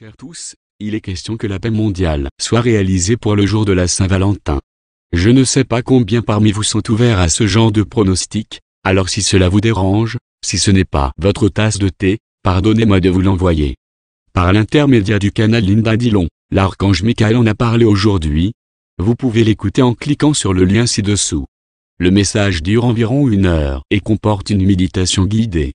Chers tous, il est question que la paix mondiale soit réalisée pour le jour de la Saint-Valentin. Je ne sais pas combien parmi vous sont ouverts à ce genre de pronostic, alors si cela vous dérange, si ce n'est pas votre tasse de thé, pardonnez-moi de vous l'envoyer. Par l'intermédiaire du canal Linda Dillon, l'archange Michael en a parlé aujourd'hui. Vous pouvez l'écouter en cliquant sur le lien ci-dessous. Le message dure environ une heure et comporte une méditation guidée.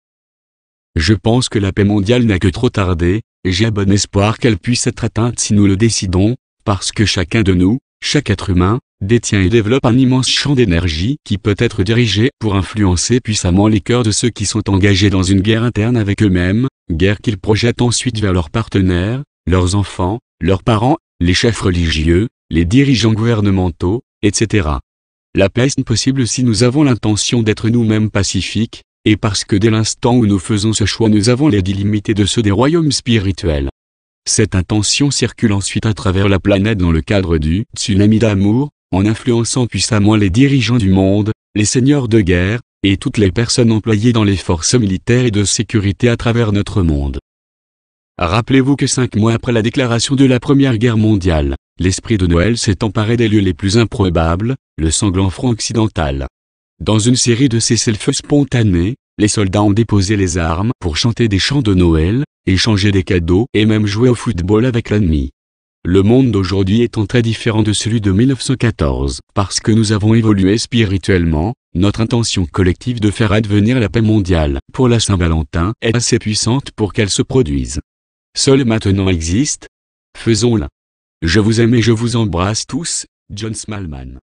Je pense que la paix mondiale n'a que trop tardé, et j'ai bon espoir qu'elle puisse être atteinte si nous le décidons, parce que chacun de nous, chaque être humain, détient et développe un immense champ d'énergie qui peut être dirigé pour influencer puissamment les cœurs de ceux qui sont engagés dans une guerre interne avec eux-mêmes, guerre qu'ils projettent ensuite vers leurs partenaires, leurs enfants, leurs parents, les chefs religieux, les dirigeants gouvernementaux, etc. La paix est possible si nous avons l'intention d'être nous-mêmes pacifiques, et parce que dès l'instant où nous faisons ce choix nous avons les délimités de ceux des royaumes spirituels. Cette intention circule ensuite à travers la planète dans le cadre du tsunami d'amour, en influençant puissamment les dirigeants du monde, les seigneurs de guerre, et toutes les personnes employées dans les forces militaires et de sécurité à travers notre monde. Rappelez-vous que cinq mois après la déclaration de la Première Guerre mondiale, l'esprit de Noël s'est emparé des lieux les plus improbables, le sanglant front occidental, dans une série de ces le spontanés, les soldats ont déposé les armes pour chanter des chants de Noël, échanger des cadeaux et même jouer au football avec l'ennemi. Le monde d'aujourd'hui étant très différent de celui de 1914, parce que nous avons évolué spirituellement, notre intention collective de faire advenir la paix mondiale pour la Saint-Valentin est assez puissante pour qu'elle se produise. Seul maintenant existe. Faisons-la. Je vous aime et je vous embrasse tous, John Smallman.